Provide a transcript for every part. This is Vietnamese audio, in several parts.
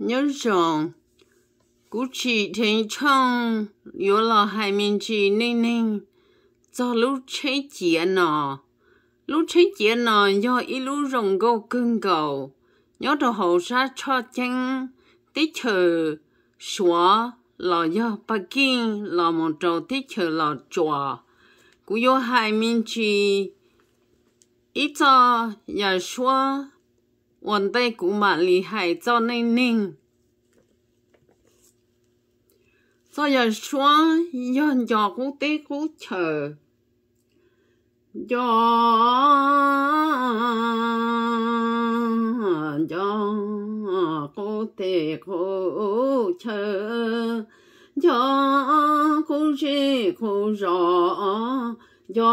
nhớ rộng cú chỉ thấy trong yếu là hai mình chỉ nên, ninh do lúc chế chĩa nọ lúc chế chĩa nọ do ý lúc rồng gô cưng cầu nhớ đồ hậu sa cho chân tí chờ xóa là do bắc kinh là một trò tí chờ là chùa cú yếu hai mình chỉ ít cho nhà xóa วันได้กูมาลีหายเจ้าในนิ่งซอยช่วงย้อนยอกูเตกูเชอยอยอกูเตกูเชอยอกูเชกูรอ do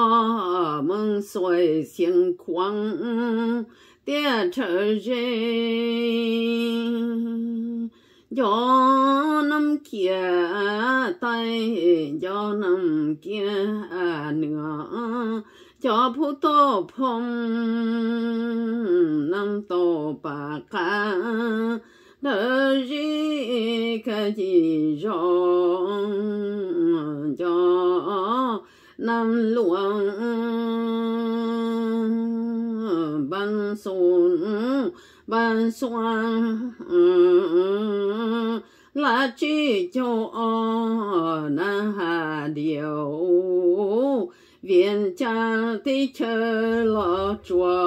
mừng xuôi xiềng khoáng tia trở về gió năm kia tay gió năm kia à, nữa cho phụ tô phong năm à, tô bà ca đỡ gì cái gì rồi cho năm luồng ban xuân ban xuân là chỉ cho na hà điều viên cha thì chờ lo cho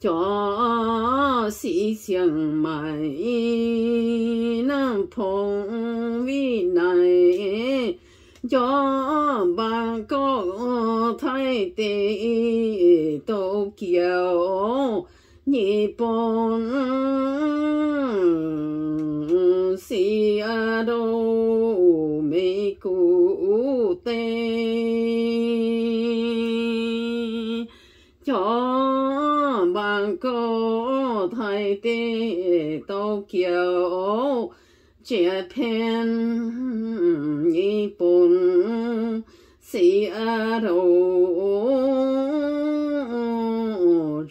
cho sĩ xiang mãi năng phong vi này cho bà có thay tệ tô kiều nhị bồn si a đô mê cụ tê cho bà có thay tệ tô kiều chia phen nhi bồn si a đồ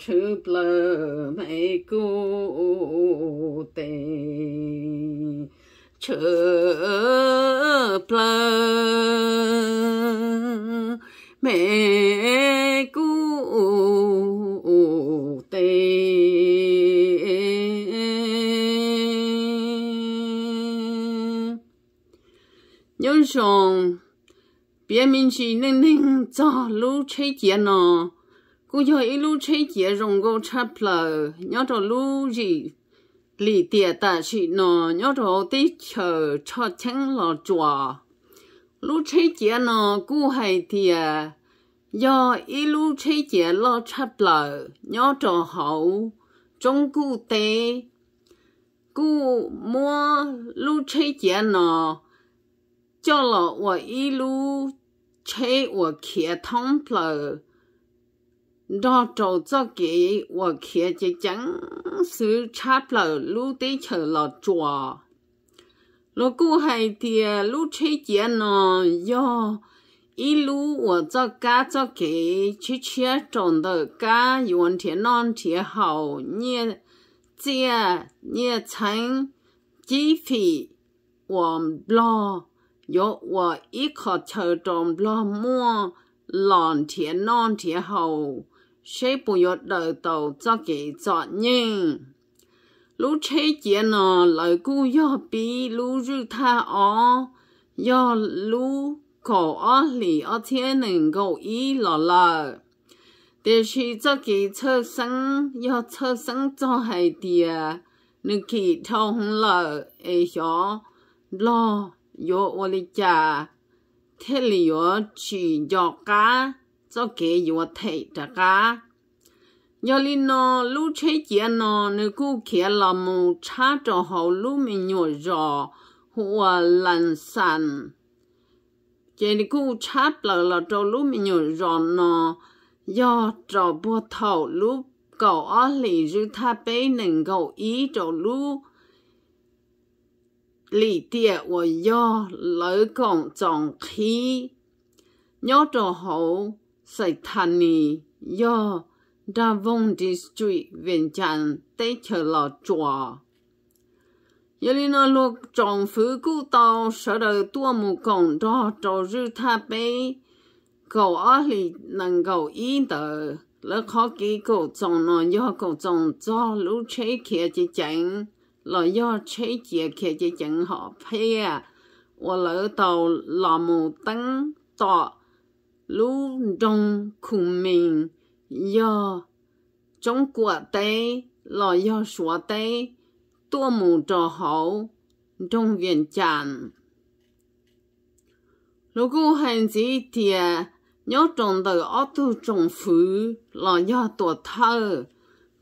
chữ bờ mày cô tê chữ bờ mày nhớ rằng bé mình chỉ nên nên cho lũ chơi chè nọ cứ cho ít lũ chơi chè rồng cô chấp lờ nhớ rồi lũ gì lì tiệt ta chỉ nọ nhớ rồi tí chờ cho chẳng lò chùa lũ chơi chè nọ cứ hay tiệt do ít lũ chơi chè lo chấp lờ nhớ rồi hậu trong cụ tế cô mua lũ chơi chè nọ cho lọ 我一路吹我开通了，到早早给我开这江苏差了路得去了抓。如果还的路吹节呢哟，一路我这家这给去切种的家，用田弄田好，你这你成几费我不。有我一口抽中了么？lòng thiên non thiên hậu, sẽ bù yốt đời tàu cho kỳ cho nhưng. Lũ chế chế nọ lời cú yó bí lũ rư tha ó, yó lũ cổ ó lì ó thiên nền gầu ý lọ lờ. Để sĩ cho kỳ thơ sinh, cho thơ sẵn cho hay tìa, nữ kỳ thâu hông lờ, ế hió, lo yo wo li cha thế li yo chỉ yo cá cho kế yo thể trả cá yo li nó lu chế chia nó nếu cú kia là mu cha cho hậu lu mình nhỏ rõ hoa lần sàn chế ni cú cha là là cho lu mình nhỏ rõ nó yo cho bùa thầu lu cậu ở lì rư tha bế nâng cậu cho lu lì tiệt và do lợi gọng trọng khí. Nhớ trò hậu sạch thần nì do ra vong district viện chẳng tế chờ lọ chùa. Yêu lý nó lúc trọng phú cụ tàu sở đời tua mù gọng đó trò rư tha bế. Cậu ở lì năng cậu ý tờ lỡ khó ký cậu trọng nó yo cậu trọng cho lũ chế kia chỉ chẳng là do chế chế kia chế chẳng họ phê à và lỡ tàu là mù tăng tọ lũ đông cùng mình do Trung Quốc tây là do số tây tua mù trò hậu trong viện chản lũ cô hành gì thì nhớ trong đời ô tu trong phứ là do tuổi thơ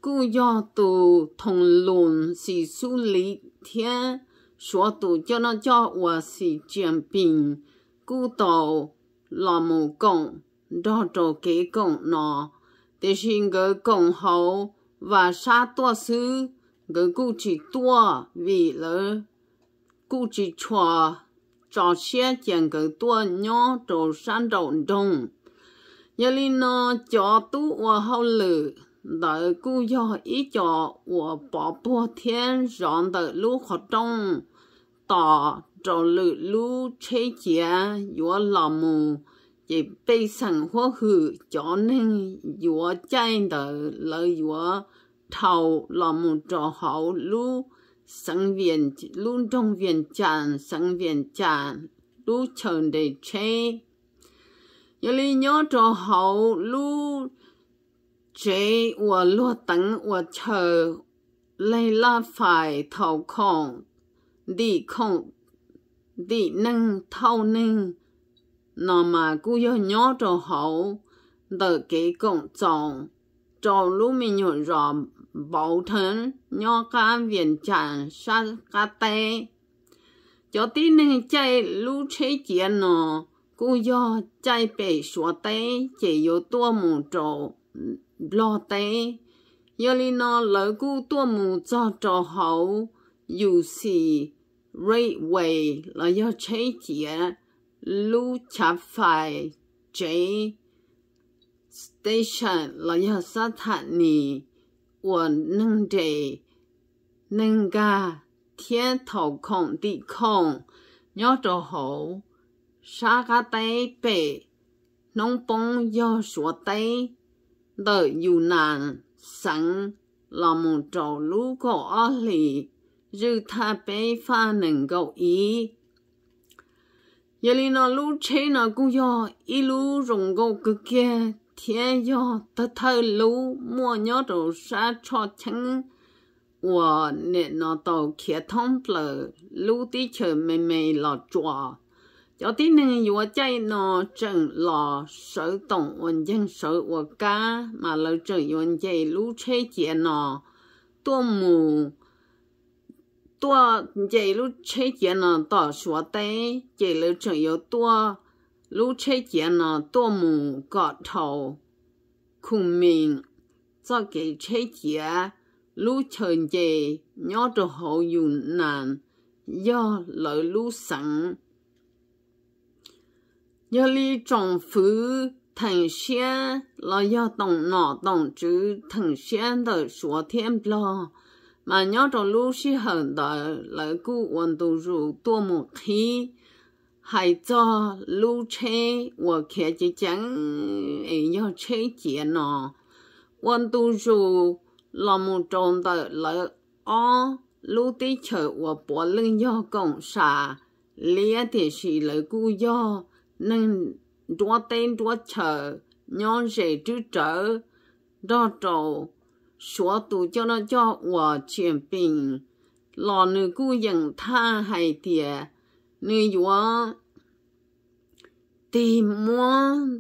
故要都同论是数理天，说都叫那叫我是卷病，故道老母讲，到着给讲呢，但是个讲好 và xa tua sư người cụ chỉ tua vì lỡ cụ chỉ cho cho xe chẳng cái tua nhỏ trầu san đầu đồng giờ linh nó cho tú và hậu lử đại cụ do ý cho của bỏ bùa thiên rằng tại lũ khó trong tỏ trò lự lũ chế chia dùa lò mù chỉ bê sẵn hóa hử cho nên dùa chạy tại lợi dùa thầu lò mù trò hậu lũ sẵn viên lũ trong viên tràn sẵn viên tràn lũ chờ để chế Yali nhớ trò hậu lũ chế và lúa tấn của chờ lấy là phải thầu con, đi con, đi nâng thâu nâng nó mà cú yo nhỏ cho hậu đợi cái công trọng cho lúc mình nhỏ rõ bảo thân nhỏ cá viện chẳng sa cá tê cho tí nâng chạy lúc chế chiến nó cú yo chạy bể số tê chỉ yếu tua mù trộn lo tế giờ li nó lỡ cú tua mù cho trò hậu dù xì rây quầy là do chế chĩa lu chả phải chế station là do sát hạt nì của nâng đề nâng ga thiên thầu khổng tị khổng nhớ trò hậu sa ga tay bể nông bông do sủa tay đời dù nạn sẵn là một trò lũ cổ lì dư tha bế pha nâng gậu ý giờ lì nó lũ chế nó cũng do ý lũ rồng gậu cực kia thiên do ta thơ lũ mua nhớ đồ xa cho chẳng và nè nó tàu kia thông lờ lũ tí chờ mê mê lọ chọa 有啲人如果在那整老手动文件手我家马路整文件路车节呢，多么多这路车节呢，到说的这路整有多路车节呢，多么高头苦命，这给车节路程节，鸟着好有难，要来路上。要你政府藤县了要动脑动住藤县的昨天了，嘛要着路是很的，来顾温度如多么低，还做路车我开着讲也要车节呢，温度如那么重的来啊，路的车我不能要干啥，连的是来顾要。nên đua tên đua chờ nhon sẽ chứ trở đo trầu số tù cho nó cho của chuyển bình lò nữ cú dần tha hay tìa nữ yếu tìm mua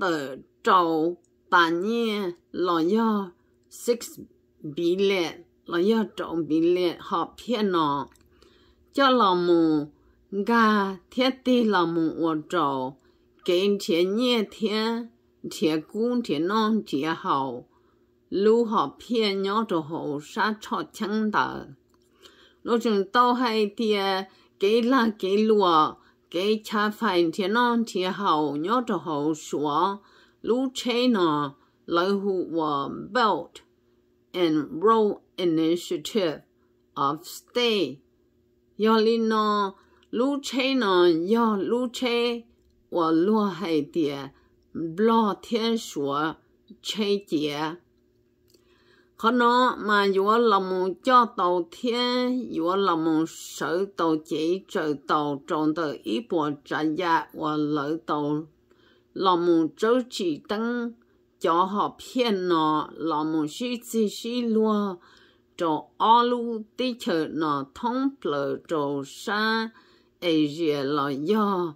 tờ trầu tà nhẹ lò do six bí lệ lò do trộn bí lệ họ phiên nọ cho lò mù gà thiết ti lò mù ua trầu 给天热天，天公天冷天好，路好偏鸟着好啥吵听的，路种到海的给拉给路，给吃饭天冷天好鸟着好说，路车呢来乎我 Belt and Road Initiative of State，要哩呢路车呢要路车。我落海的罗天说：“拆解，可能我约老母家到天，约老母上到几州到庄的一波职压，我来到老母周启灯，家好骗呢。老母说：子说落。找阿路地球呢，通不了山，而月了幺。”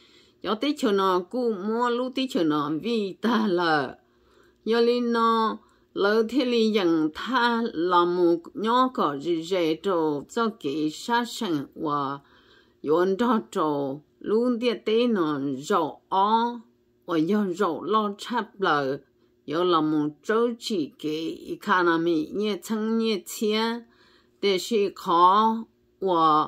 yo tí chờ nó cú mua lú tí chờ nó vì ta là yo li nó lỡ thế li rằng tha là một nhỏ có gì dễ trổ cho kỹ sát sinh và yon đó trổ luôn địa tế nó rõ ó và yo rõ lo chắp lỡ yo là một chỗ chỉ kỹ economy nhẹ chân nhẹ chia để sự khó và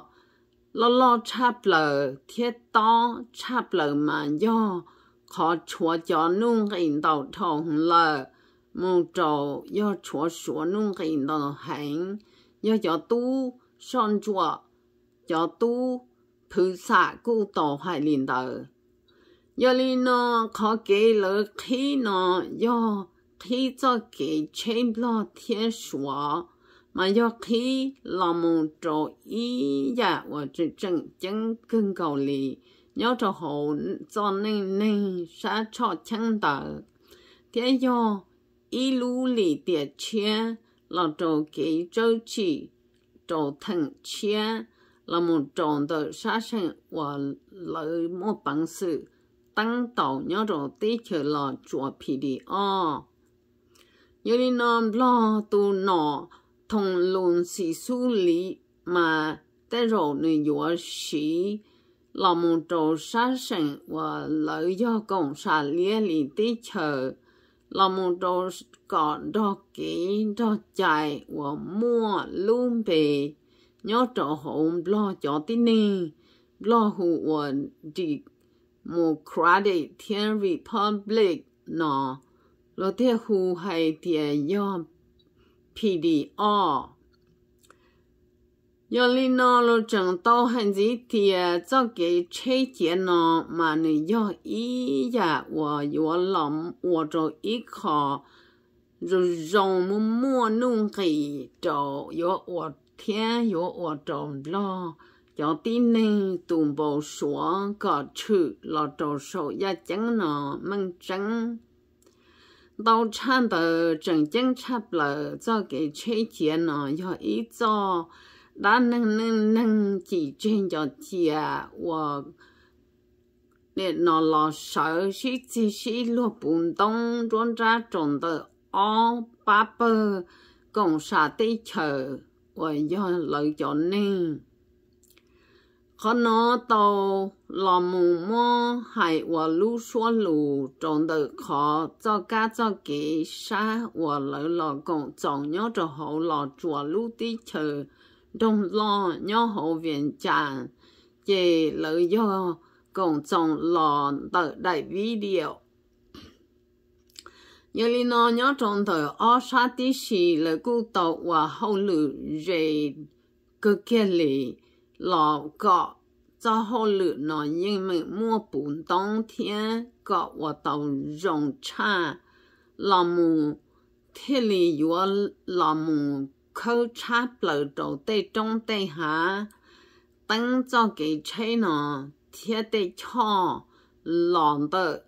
lo lo chap lờ thiết to chap lờ mà do khó chúa cho nung hình đầu thòng lờ mù trầu do chúa chúa nung hình đầu hành do cho tu son chúa cho tu thứ xạ cụ tổ hải liền đầu do li nó khó kể lỡ khi nó do khi cho kể chém lo thiên chúa mà do khi là một trò ý dạ và chỉ chân chân cưng cầu lì nhớ cho hồ cho nên nên sẽ cho chân tờ thế do ý lũ lì địa chia là chỗ kỹ châu chỉ trò thần chia là một trò tờ sát sinh và lợi một bằng sự tăng tàu nhớ trò tí chờ là chỗ chùa đi Như đi nằm lo tu nọ thông xử lý mà tế rồi người dũa sĩ là một trò sát sinh và lợi do cộng sản liên lý tế chờ là một trò có đo kỹ đo chạy và mua luôn về nhớ trò hồn lo cho tí nì lo hù và đi một credit thiên republic nó lo thế hù hay thì do PDR giờ li nó lo chẳng tao hành gì thì à, cho cái chế chiến nó mà nữ do ý ya và yo lòng và cho ý khó rồi rồng mua mua nung kỳ cho yo và thiên yo và trồng lo cho tin nên tụng bầu xuống cả chữ lo trò sổ ya chẳng nó mang trắng 到产的整经差不了，再给缺钱呢，要一早，那能能能几挣着钱，我。你那老少是只是落半东庄家种的二八八，共啥的球，我要来着你。khó nó tàu lò mù mò hay và lũ xua lù tròn đời khó cho cá cho kỹ xa và lỡ lò cộng trọng nhó cho hậu lò chùa lũ tí chờ đông lo nhó hậu viện tràn chê lỡ do cộng trọng lò tự đại vi điệu nhớ lý nó nhó tròn tự o xa tí xì lỡ cụ tàu và hậu lũ rồi cơ kia lì 老哥，做好了，男人们莫不当天搞活到农场，那么田里有那么口差不着的种点哈，等着给菜呢，天点菜，懒的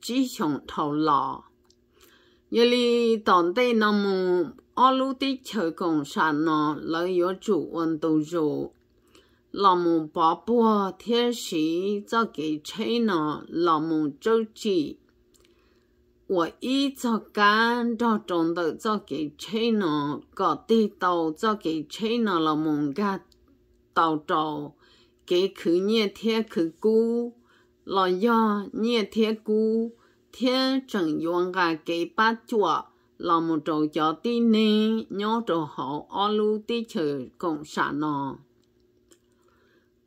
只想头老。有哩，当地那么阿鲁的秋公山呢，六有初温度热。老母伯伯贴心早给吹呢，老母周记。我一早干到中头早给吹呢，搞地道早给吹呢，老母家道着给去年贴去姑，老幺年贴姑，贴整用个给八脚。là một trò chó tí nê, nhó trò họ o lưu tí chờ cộng sản nọ.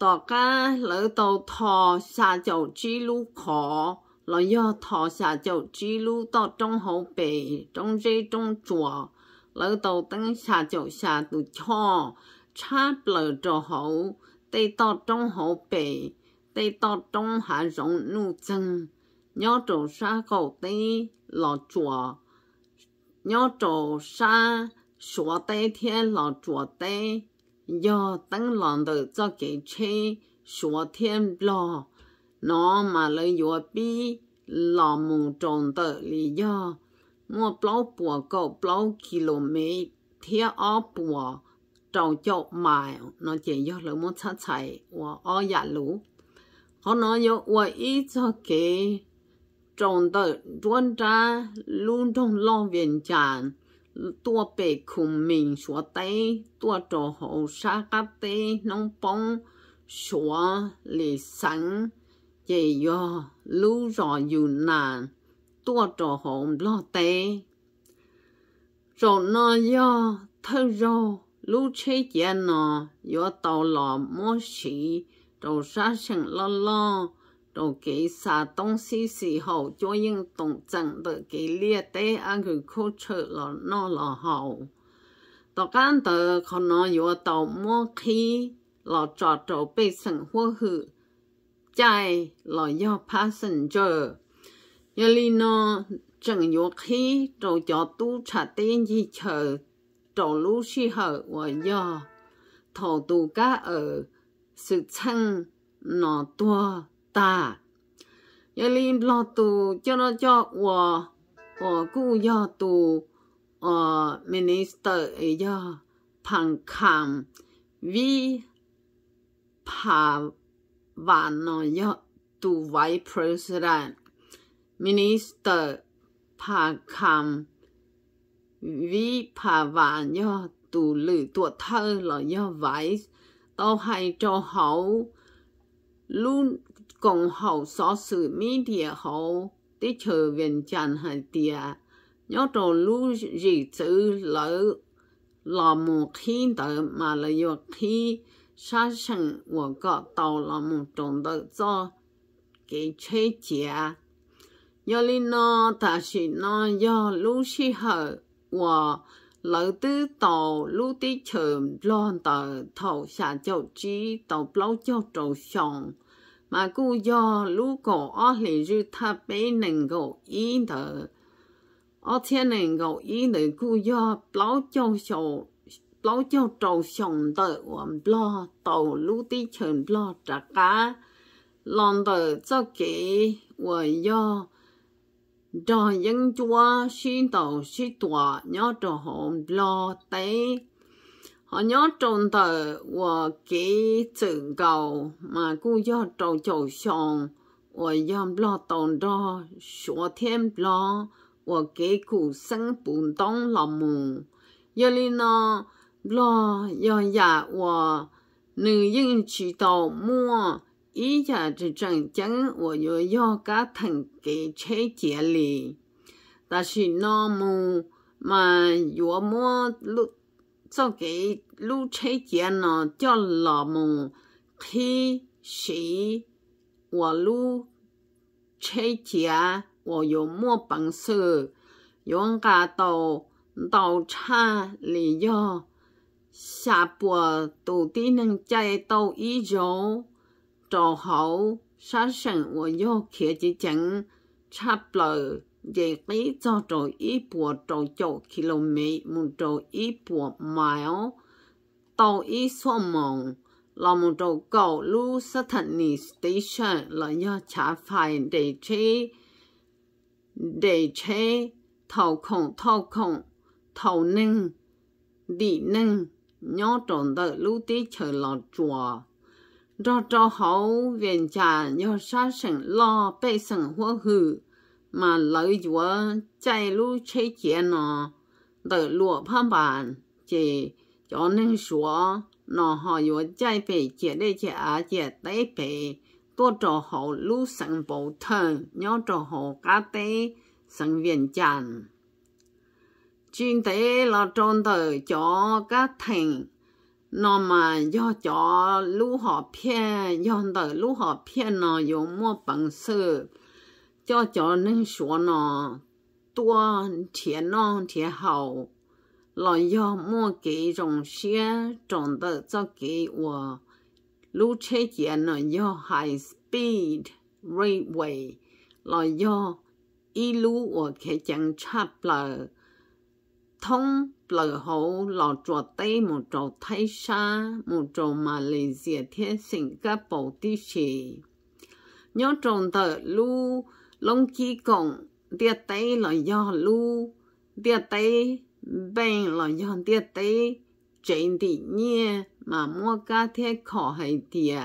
老家来到塔下桥支路口，来到塔下桥支路到中后北中间中左，来到东下脚下都桥，差不了就好，得到中后北，得到中海中路中，要走山口的左左，要走山，说的天，左的。do tăng lòng từ cho kể chê số thiên lò nó mà lấy dùa bi lò mù tròn tờ lý do mua plau bùa cầu plau km thiết ó bùa trầu chậu mài nó chỉ do lỡ mua chá chạy và ó dạ lũ họ nói yo và ý cho kể tròn tờ trốn ra luôn trong lo viện chàng tua bể khủng mình xóa tay tua trò hậu xa cá tê nông bông xóa lì sẵn dễ dò lưu rõ dù nàn tua trò hậu lo tê rồi nó do thơ rô lưu chế chè nọ do tàu lò mô sĩ rồi xa sẵn lo lo đồ cái xả đông xí xí hậu cho những tổng chẳng được cái liệt tế agriculture là nó là hậu đó căn có nó yếu tàu mua khí là trò trò bị sẵn hô hự chạy là do passenger yếu lý nó chẳng yếu khí đồ cho tu trả tên gì chờ đồ lũ xí hậu và do thổ tù cá ở sự chăng nó ตาอย่าลืมรอตัวเจ้าเจ้าว่าว่ากู้ยอตูเอ่อมินิสเตอร์เอยอพังคำวิภาวานอยอตัวไวเพรสดนมินิสเตอร์พังคำวิภาวานยอตัวหรือตัวเธอหรอยอไว้ต่อให้จอเขาลุ่น共和所属媒体后的球员将系啲，有到路日走楼，那么看到马来要去沙城，我个到那么中的做给车家。有哩呢，但是呢，要路时候我。lỡ tư tàu lưu tí chờ loan tờ thầu xà châu trí tàu lâu châu trầu mà cô yo lu cổ ở lì ru ta bé nền gỗ ý đờ ở thiên nền gỗ ý đờ cô yo lão châu sầu lão châu trầu sòng tàu lu tí chờn lo trả cá lòng đờ cho kể của yo cho dân chúa xin tàu xin tòa nhớ cho hồn lo tế họ ờ, nhớ trồn tờ và kỹ sự cầu mà cô do trâu trầu xong và dòm lo tồn đo sửa thêm lo và kỹ cụ sân bùn tông lòng mù giờ li nó lo do nhà dạ và nữ yên chỉ tàu mua ý giờ chỉ chẳng chẳng và do do cả thành kỹ chế chế lì ta nó mù mà dùa mua lúc 做给路车间呢，叫老母提谁？我路车间我有莫本事，用个到到厂里要下播到底能再到一周，做好杀生我要开几针，差不多。để cái cho trò ý bùa trò chỗ km một trò ý bùa mile tàu ý số mong là một trò cầu lu sát thần ni station là do trả phải để chế để chế tàu không tàu không tàu nâng đi nâng nhớ tròn đợi lu tí chờ là chùa cho cho hậu viện trà do sát sinh, lo bê sinh hoa hư mà lợi chúa chạy lũ chế chiến nó đỡ lụa phong bản chỉ cho nên số nó họ yếu chạy phải chế để chế á chế tế về tôi cho họ lũ sẵn bổ thân nhớ cho họ cá tế sẵn viên chàn chuyên tế là trôn tờ cho các thành nó mà do cho lũ họ phiền do tờ lũ họ phiền nó dùng mua bằng sự cho cho nên số nó tua thiên nó thiên hậu là do mua cái dòng xe trồng tự cho cái của lúc chế chiến là do high speed railway là do y lũ của cái chẳng chạp là thông lỡ hậu là trò tây một chỗ thái sa một trò malaysia thế singapore tí sĩ nhớ trồng tự lúc 拢气宫，地底了要路，地底边来要地底，全地捏，莫莫个天靠海地。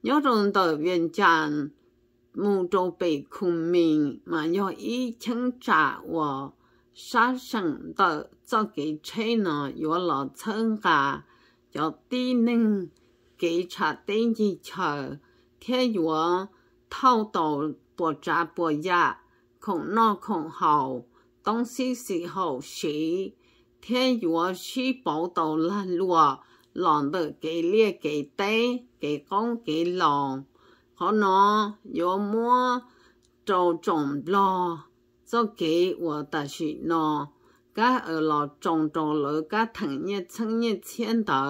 要从到远站，泸被北命，嘛要一清早，我杀生到早给车呢，有老村家有低能给查等几车，天要偷到。bùa trà bùa ya, khổng nọ khổng hậu, đông xí xí hậu xí, thế yếu xí bảo đầu là lùa, lòng tự kỷ lia kỷ tế, kỷ công kỷ lòng, khó nó, yếu mua, trâu trồng lo, cho kỷ của ta xí nó, cá ở lò trồng trồng lỡ cá thẳng nhé chân nhé 千岛，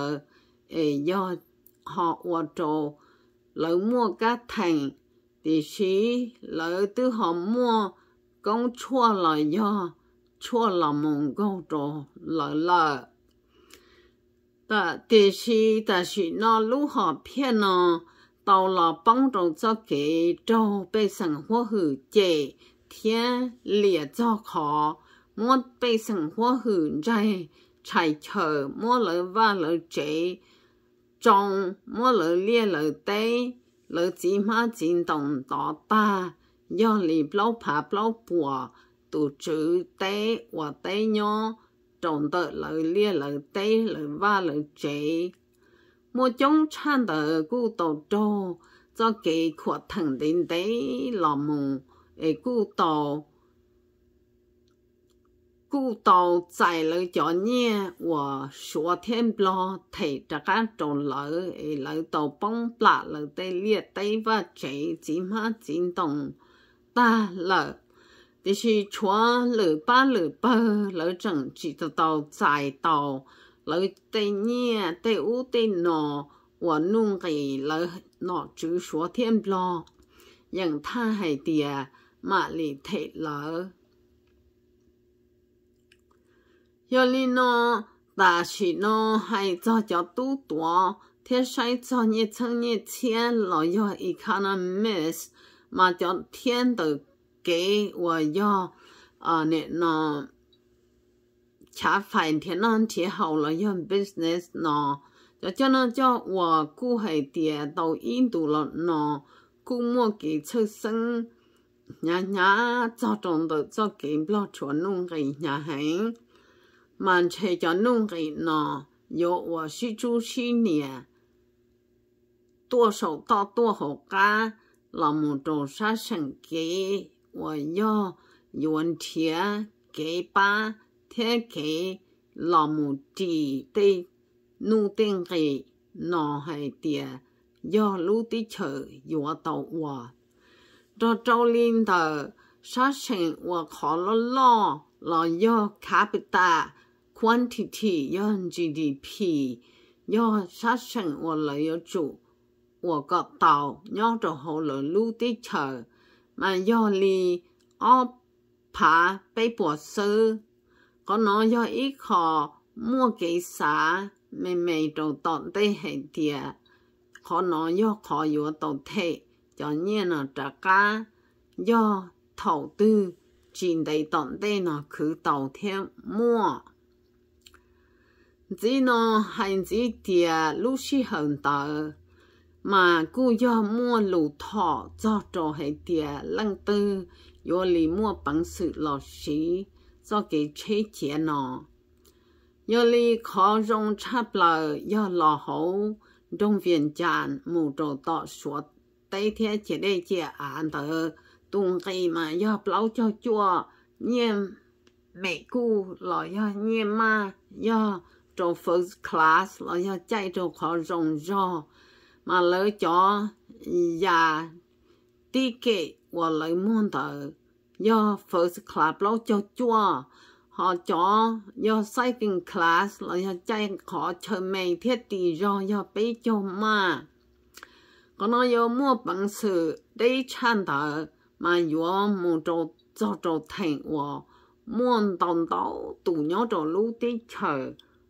诶要学我做，老莫家庭。thì sĩ lỡ tư họ mua công chua là do chua là mong câu trò lỡ lỡ ta thì sĩ ta sĩ nó lúc họ phiền nó tàu là bóng trong cho kể trâu bê sẵn hoa hử chê thiên lìa cho khó mua bê sẵn hoa hử dây chạy chờ mua lỡ và lỡ chế trong mua lỡ lia lỡ lỡ chỉ má chỉ đồng đó ta do lì bao phá bao bùa tụ chữ tế và tế nhó trọng tờ lỡ lia lỡ tế lỡ va lỡ chế một chúng chăn tờ cụ tổ cho, cho kỳ khuất thẳng đến tế lò mù ế cụ tổ cụ tàu chạy lỡ chỗ nhà, và số thêm lo thầy trả cá trộn lỡ lỡ tàu bông plạ lỡ tê liệt tây và chạy chỉ má chỉ động, ta lỡ thì chỉ chúa lỡ ba lỡ ba lỡ chẳng chỉ tàu chạy tàu lỡ tê nhà, tê u tê nọ và nung cái lỡ nọ chữ số thêm lo nhưng tha hay tiề mà lì thầy lỡ 有哩呢，但是呢，还早叫都多，天晒早热成热天，老要一看那 miss，嘛叫天都给我要啊，那呢，吃饭天那天好了要 business 呢，就叫那叫我顾海点到印度了呢，顾莫给出生。nhà nhà cho trồng được cho kiếm lo chuẩn luôn cái nhà hàng 满车就弄给呢，有我是朱熹呢，多少到多好干，老母做啥生给我要用铁给吧，铁给老母地的弄定给呢还的，要路的车要到我，这周领导啥生我考了了，老要卡不大。quantity 要很 GDP 要杀生我来要做，我个道要做好了路的车，mà do li ở phá bay bỏ sư có nó do ít khó mua cái xá mày mày trồng tọn tây hệ địa có nó do khó yếu tổn thể cho nhiên là trả cá do thầu tư chỉ đầy tọn tây nó cứ tàu theo mua chỉ nó hành chỉ tiề lúc xí hận tờ mà cô do mua lũ thọ cho cho hệ tiề lăng tư vô lì mua bằng sự lò xí cho cái chế chế nó vô lì khó rong chắp lờ do lò hổ, trong viện tràn mù trò tọ suốt tây thế chế đây chế án tờ tuần kỳ mà do lão cho chua nhiên mẹ cô lò do nhiên ma do cho first class là cho chạy cho khó rộng rò mà lỡ cho và ticket và lấy môn thở do first class lâu cho chua họ cho do second class là cho chạy khó chờ mày thiết tì rò do bế cho mà có nó do mua bằng sự đây chăn thở mà do mua cho cho cho thành và muôn tòn tàu tù nhó cho lũ tí chờ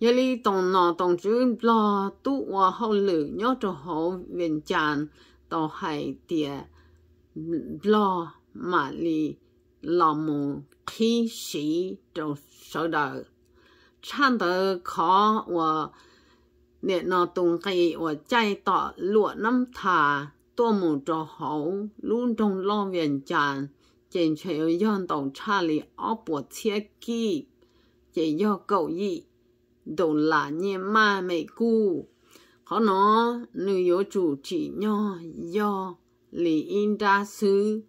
giờ li tòng nọ tòng chữ lo tu và hậu lử nhớ cho họ viện tràn tàu hải tiề lo mà li lo mù khí sĩ cho sở đời chăn tờ khó và niệm nọ tùng kỳ và chạy tọ lụa năm thà tua mù cho họ luôn trong lo viện tràn trên trời dân tàu cha li ốc bộ thiết kỳ chỉ do cầu gì đầu là nhẹ ma mẹ cu khó nó nữ yếu chủ chỉ nho do lì in đa sư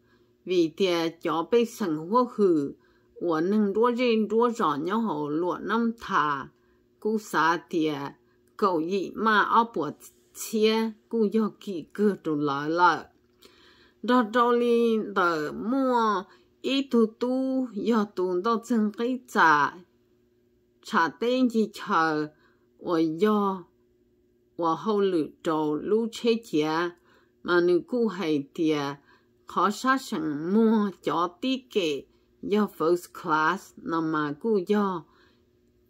vì tiề cho bị sẵn hô hử của nâng đua riêng đua rõ nhau hổ lụa năm thả cú xá tiề cậu dị ma ó bùa chia cú do kỳ cơ đồ lợi lợi đó đó li tờ mua ít tu tu do tu đó chân cái trả dạ trả tên gì chờ 我要我后路走路车节，嘛你顾系的，考啥什么教的给要 first class，那么顾要，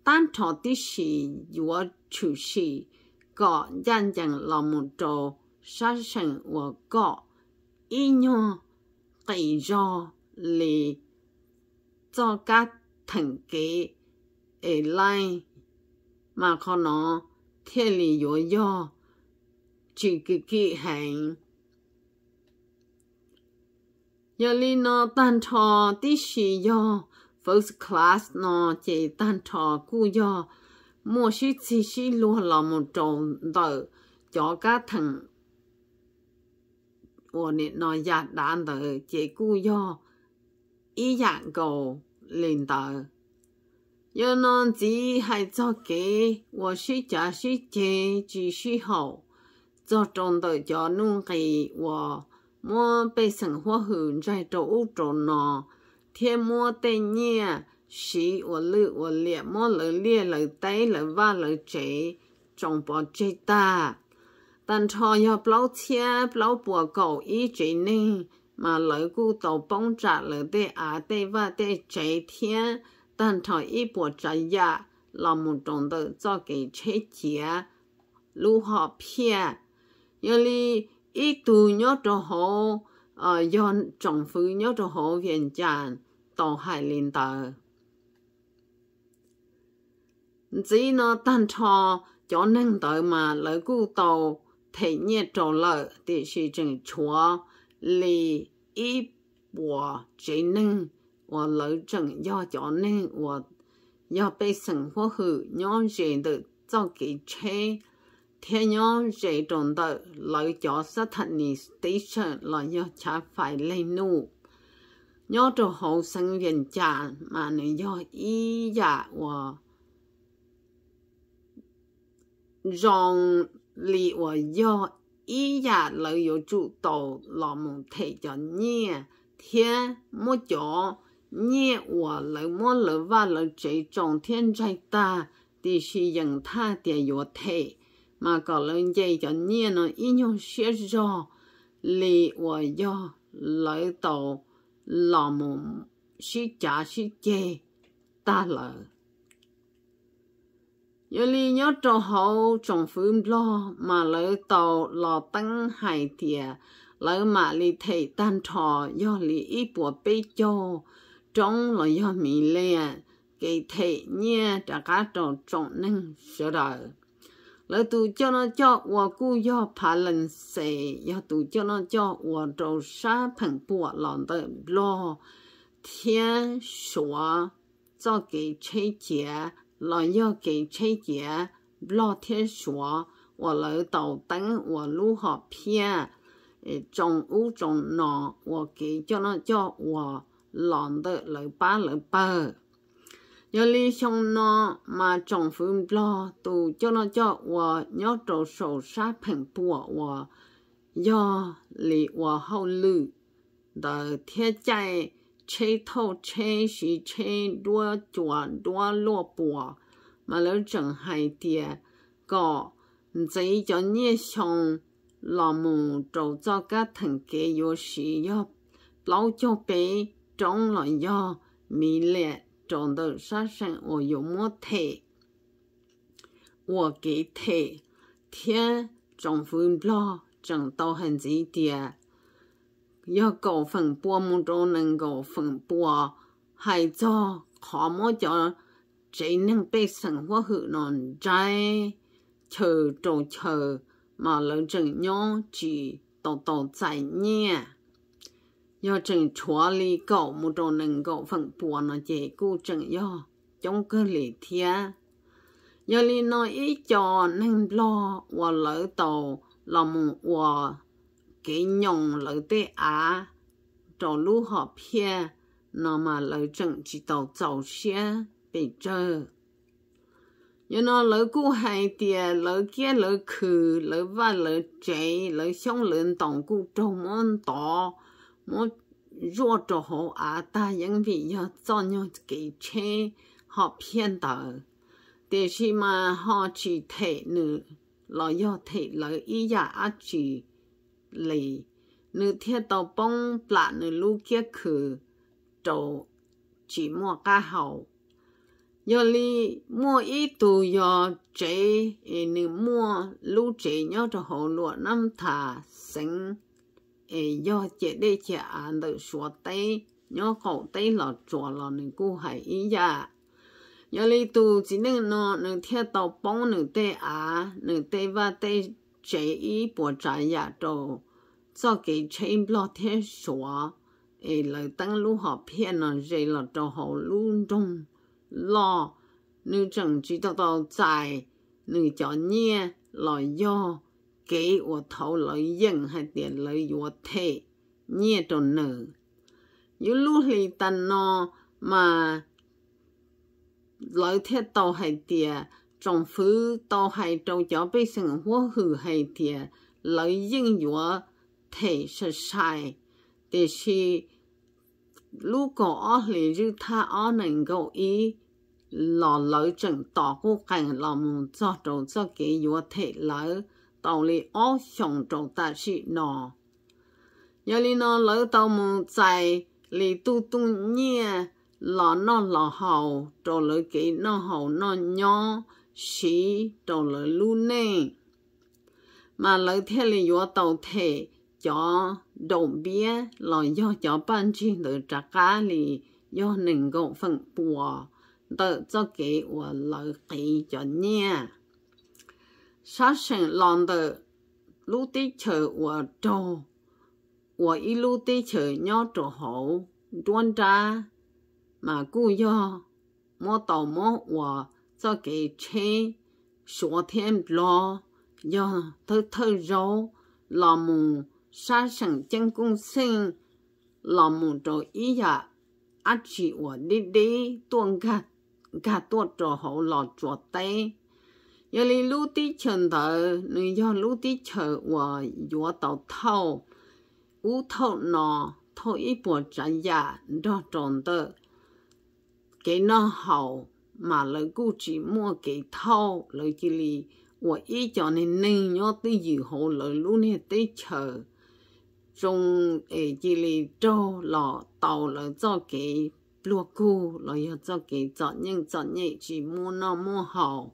单朝的是我出事，个人人那么做，啥什我个，一样给着你，做个腾给。ai lại mà khó nó thiên lý yếu do chỉ kỳ kỳ hành giờ li nó tan thọ tí xì do first class nó chỉ tan thọ cú do mua xí xí xí luôn là một trộn tờ cho cá thằng ủa nè nó giặt đàn tờ chỉ cú do ý dạng cầu lên tờ 有男子还做给，我是家是姐，只是好，做中的家弄给我，莫被生活很在做乌中呢，天莫得念，是我累我累，莫累累累呆累哇累贼，总不知道。但朝要老车老婆狗一直呢，嘛累古都帮着累的阿爹哇的贼天。但他一波摘呀，老母种的早给拆解，如何骗？原来一度要着好，呃，要丈夫要着好人家到海领导。只呢，但他叫领导嘛，来顾到太热着了，的是正确，离一波只能。và 我楼正要叫呢，我要被生活后让人的造给车，天让人中的楼叫是他你对上了要吃快来路。nhớ cho hậu sinh viên cha mà nó do ý dạ và rong lì và do ý dạ lợi yếu chủ tổ lòng thể cho nhẹ thiên mô chỗ nhẹ quả lời mô và lời chế trọng thiên trai ta thì sự dân tha tiền yếu thể mà có lời dạy cho nhẹ nó ý nhung sẽ rõ do lời tổ lò mù sĩ trả sĩ chê ta lỡ Yo li nhớ cho hậu trong phim lo mà lỡ tàu lò tăng hải thìa lỡ mà li thầy tan trò do li ít bùa bê cho trong là do mì lê à cái thể nhé trả cá trò trọng nên sợ đời lỡ tụ cho nó cho và cu do phá lần xề do tụ cho nó cho và trâu sa phẳng bùa lòng tờ lo thiên sủa cho cái chế chế lo do cái chế chế lo thiên sủa và lỡ tàu tấn và lũ họ pia trong ú trong nọ và cái cho nó cho và lòng tự lợi ba lợi bờ nhớ lý xong nó mà trọng phương lo tù cho nó cho và nhớ trổ sổ sát phẳng bùa và do lý và hậu lự đời thế chạy chế thâu chế sĩ chế đua chùa đua lô bùa mà lỡ chẳng hay tìa có giấy cho nhé xong lòng mù trổ cho các thằng kế yếu sĩ yếu lâu cho bé trong là do mì lệ trong đầu sát sanh ở yếu mô thể ở cái thể thiên trong phương lo trong tàu hành gì địa do cổ phần bùa nâng cổ phần bùa hay cho khó mô chỉ nâng bê sẵn hóa hữu nòn trái chờ trò mà lớn chẳng nhau chỉ tổ tổ giải 要整处理狗木种能够分拨呢，结果整要 trong cơ lý thiên. Giờ lý nó ý cho nên lo và lỡ tàu là một và cái nhông lỡ tế á. Trong lúc họ phía, nó mà lỡ chẳng chỉ tàu dầu xe bị trơ. Giờ nó lỡ cú hai tìa, lỡ kia lỡ khử, lỡ và lỡ chạy, lỡ xong lỡ tổng cú trông ơn tỏ một rùa trò hồ à ta những vị nhớ cho nhau kỳ chế họ phiên tờ để khi mà họ chỉ thể nữ là do thể lợi ý giả á chỉ lì nữ thiết tàu bông plạ nữ lưu kia khử trò chỉ mua ca hậu do li mua ý tù do chế nữ mua lưu chế nhau trò hồ lụa năm thả sinh do chị đi chị à được số tay nhớ cậu tay là chùa là nên cô hay ý ra dạ. nhớ đi tu chỉ nên nó nên theo tàu bóng nên tê à nên tê và tê chế ý bộ trái giả đồ cho cái chém lo thế số ấy lời tăng lũ họ 骗 nó rồi là cho họ luôn đông lo nên chẳng chỉ tao tao chạy nên cho nhẹ là do 给我头来硬还点来我退，捏着呢。有路里等呢嘛，来贴到还点，政府到还州交百姓活去还点，来硬我退是晒，但是如果我里日他我能够一。lò lỡ chẳng tỏ cô cảnh lò mù cho trâu cho kế yếu thể lỡ tàu lì ó xong trọng ta sĩ nọ. Giờ lì nó lỡ tàu mù lì tu tu nhẹ lọ nó lọ hầu trò lỡ kỹ nó hầu nó nhỏ sĩ trò lỡ lu nè. Mà lỡ thế lì vô tàu thể cho đồng bia lọ do cho ban chi lỡ trả cá lì do nền gọng phận bùa tờ cho kế của lỡ kỹ cho nhẹ sáng sớm lòng đờ lúc tí chờ của trò của y lúc tí chờ nhau trò hậu đoan ra mà cú yo mô tàu mô của cho cái chế số thêm lo yo thơ thơ rô là mù sáng sớm chân công sinh là mù trò ý dạ á chỉ của đi đi tuôn gạt gạt tuôn trò hậu lò chỗ tay giờ li lú tí chân tờ nên do lú tí chờ và gió tàu thâu u thâu nọ thâu ít bộ trái giả đó tròn tờ cái nó hậu mà lời cụ chỉ mua cái thâu lời chỉ li và ý cho nên nên nhớ tí gì hộ lời lú này tí chờ trong ấy chỉ li trâu lọ tàu lời cho cái lúa cụ lời cho cái chọn nhân chọn nhẹ chỉ mua nó mua hậu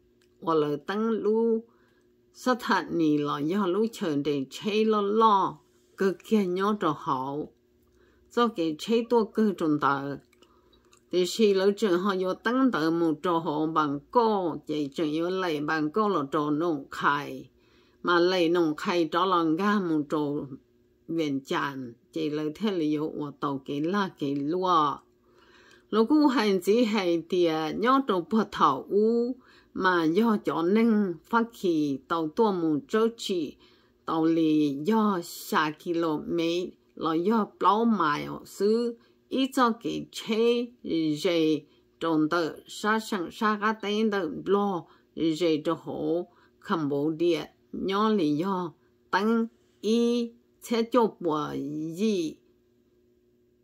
我了当路，说他你了要路全得吹了了，个见鸟着好，做给吹多各种的。thì khi lỡ trường họ vô tăng tự một trò hộ bằng cô chỉ trường vô lấy bằng cô là trò nông khai mà lấy nông khai trò lòng ga một trò viện chàn chỉ lỡ thế là vô ổ tàu kỳ la kỳ lúa lúc cũ hành chỉ hay thì nhớ trò bờ thảo u mà do cho nên phát khi tàu tua mù trớ chỉ tàu lì do xa kỳ lộ mê là do bao mai ở xứ ít cho cái chế dề tròn tờ xa sẵn xa gá tên tờ lo dề cho hổ không bố địa nhỏ lì do tăng y chế cho bùa gì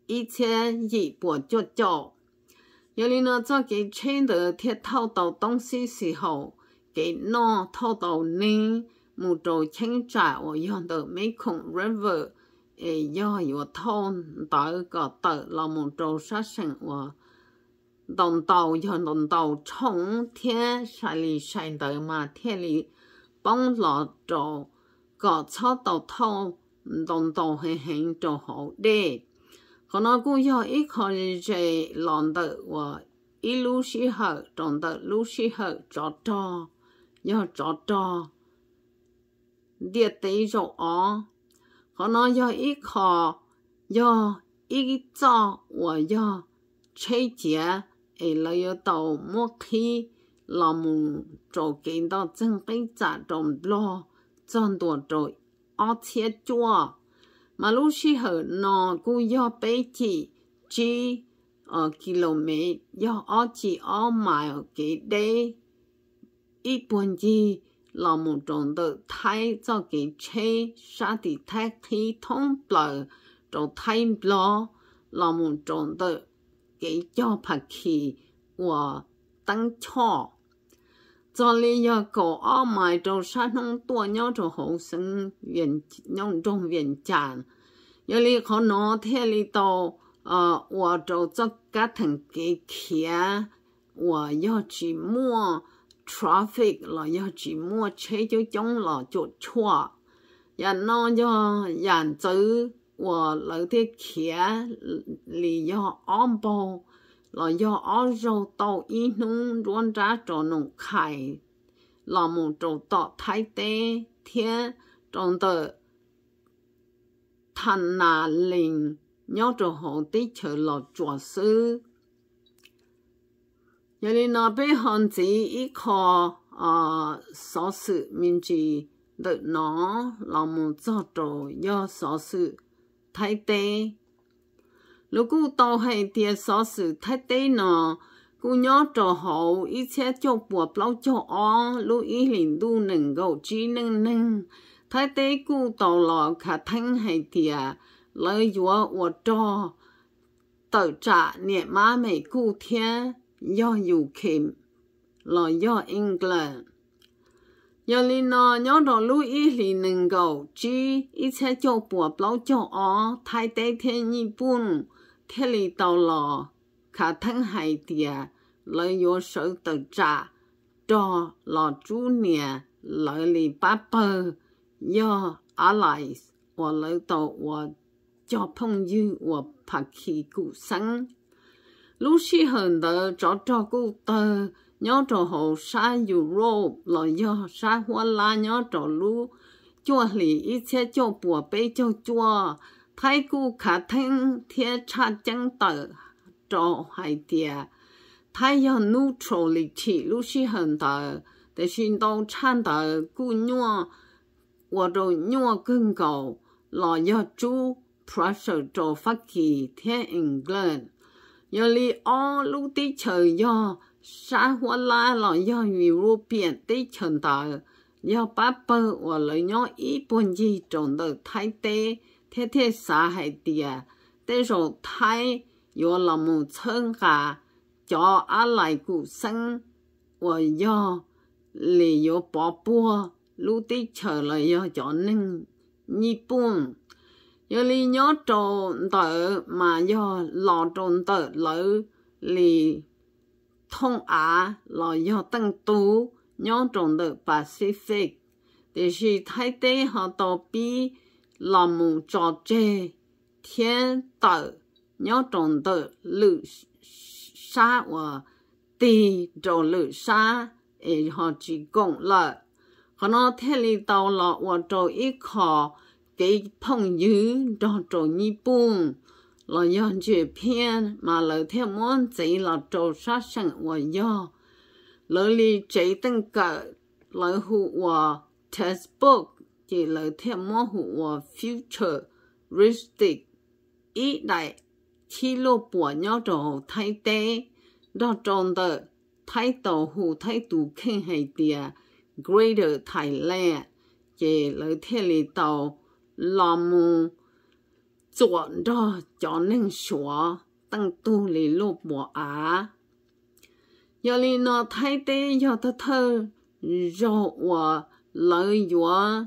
ít chế gì bùa cho cho 有你呢，做给穿的贴套到东西时候，给那套到呢，木头清债我用的 Mekong River，诶，要有套到个的，老木头杀生我。đồng tàu cho đồng tàu chống thiên sai lì sai đời mà thiên lì bóng lọ trò có cho thâu đồng tàu hình hình trò hậu đê 可能古要一看这浪的我一路是好，长得路是好，找到要找到，你得着啊！可能要一考，要一早我要拆解，哎，了要到莫去，那么就见到真给咋着了，真多着，而且多。马路是好弄，要百起几呃公里，要几几 mile 给得。一般的老么长的，太早给车杀的太太短了，就太短老那么的给叫不开，我等车。cho lý do cổ o mài trâu nông tua nhau trâu hậu sinh viện nhau trong viện tràn giờ lý khó nó thế lý tàu ờ 我就做家庭机器，我要去摸 traffic 了，要去摸车就中了就错，然后就人走我楼的车里要安保。là do áo dầu tàu y nung ruộng ra cho nung khai là một chỗ tọ thái tế thiên trong tờ thành nà linh nhớ cho họ đi chờ là chùa sư giờ nên nó bé hơn chỉ ít khó à sáu sự mình chỉ được nó là một chỗ chỗ do sáu sự thái tế lúc cụ tàu hay tiền số sự thay thế nó, cụ nhớ trò hậu ý chế cho bùa bao cho ó lúc ý lĩnh đu nâng gầu chi nâng nâng thay thế cụ tàu lọ khả thanh hay tiền à, lời dùa ủa trò tự trả niệm má mẹ cụ thiên do dù khiếm là do England. Giờ lì nọ nhớ đồ lưu ý lì nâng gầu chi ý chế cho bùa bao cho ó thay thế thiên nhi bùn 这里到了，卡腾海的，来用手的抓到老猪年，来里八宝要阿来，我来到我交朋友，我拍起鼓声，路线很的找找过的，鸟巢后山有肉，老幺山花烂鸟巢路，脚里一切脚不白找做。太古客厅贴插江的照海的，太阳努出力气，路是很大，但是到穿的姑娘，我都娘更高，老要住 pressure 做发起贴 England，有里哦路的 trời 要山火来了要雨路边的城的，要把本我了要一本一种的太低。天天啥海的，但是太有那么村啊，叫阿来古生，我要旅游宝宝，路的车了要叫恁日本，有你要找到嘛要老中的楼里通啊，老要等多，要中的 Pacific，但是太低好多比。làm mù cho chê thiên tử nhớ tròn tử lự xa và tì trò lự xa ấy họ chỉ cộng lợi họ nó thế li tàu lọ và trò ít khó cái thông dữ trò trò nhi bùng là do chuyện phiền mà lời theo món chỉ là trò sát sẵn và do lời li chỉ tăng cỡ lời hụ và textbook chỉ lời thêm mô hữu future realistic ý đại chi lô bỏ nhau đồ thay tế đó tròn tờ thay tổ hữu thay tù khen hay tìa greater Thailand chỉ lời thêm lý tàu làm mù chuẩn đó cho nên sửa tăng tu lý lô bỏ á giờ lý nó thay tế giờ thơ thơ rồi lời dọa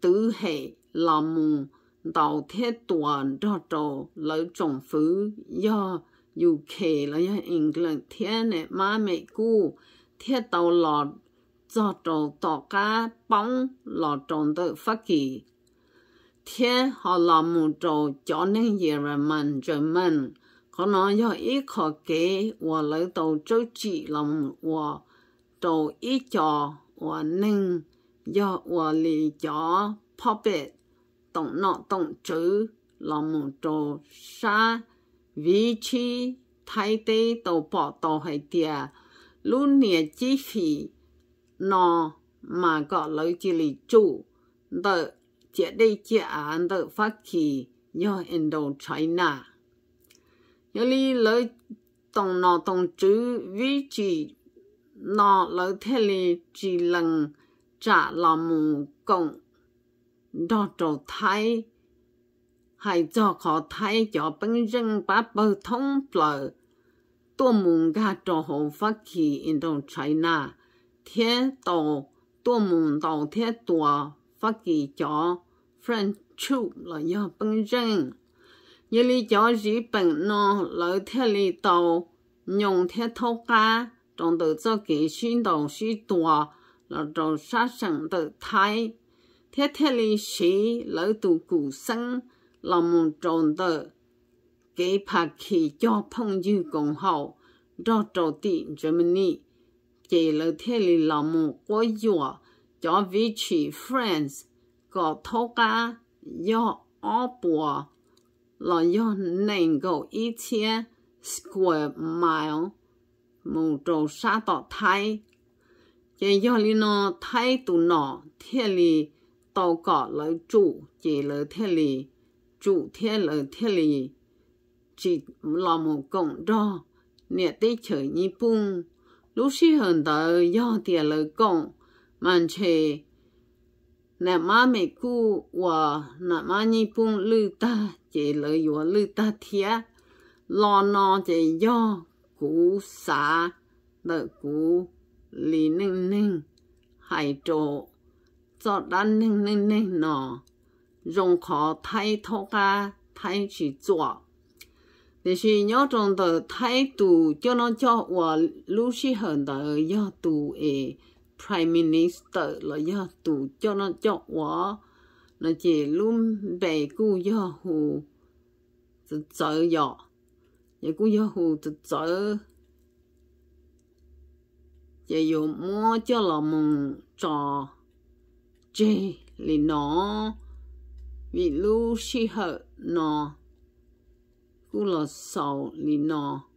tử hệ là mù đầu thế tuần cho trò lấy trọng phứ do dù kể là do England thiên này mà mẹ cũ thế tàu lọt cho trò tỏ cá bóng lọt trọng tự phát kỳ thế họ là một trò cho nên German German có nói do ít khó kế và lấy tàu trước chỉ là một trò ít cho và nên tổng tổng là một do 我理教 puppet vị trí thay thế tàu bỏ tàu hay tiề luôn nè chi phí nó mà có lấy chỉ lý chủ đợi chế đây chế án đợi phát kỳ do Indo China nhớ lý lấy tổng nó tổng chữ vị trí nó lấy thay lý chỉ lần trả làm mù cộng đó trầu thay hay cho họ thay cho bên nhân bà bờ thông bờ tua mùng gà cho họ phát khí in đồng China thế tổ tua mùng tổ thế tua phát khí cho French chu là do bên dân như lý cho gì bệnh nó lợi thế lý tổ nhung thế thô ca trong từ cho kỳ xin đầu sĩ tua là cho xa sẵn tự thái. Thế thế lý sĩ lỡ tù cụ sân là một tròn tự. Kế phá khi cho phong dư cộng hậu, cho trò tị Germany. Chỉ lỡ thế lý là một quốc dùa cho vị trí France có thô ca do ó bùa là do nền cầu ý chia square mile một trò xa tỏ thái chỉ do lý nó thấy tụ nọ thế lì tàu cỏ lời chủ chỉ lời thế lì chủ thế lời thế lì chỉ là một cộng đó nè tế chở nhị bung lúc xí hờn tờ do tiền lời cộng màn chề nè má mẹ cu và nè má nhị bung lư ta chỉ lời yếu lư ta thiệt lo nó chỉ do cú xả đợi cú lì Ninh Ninh, Hải Trộ, cho Đan Ninh Ninh Ninh Nọ, dùng Khó Thay Thô Ca, Thay Chỉ Chọa. Thì sự nhớ trong tờ thái tù cho nó cho và lưu sĩ hơn tờ do tù ế Prime Minister là do tù cho nó cho và nó chỉ luôn bè cu do hù tự trợ dọ. Vậy cu do hù tự trợ giờ dù mua cho là mừng trò chê lì nó vì lưu si hở nó cú là sầu lì nó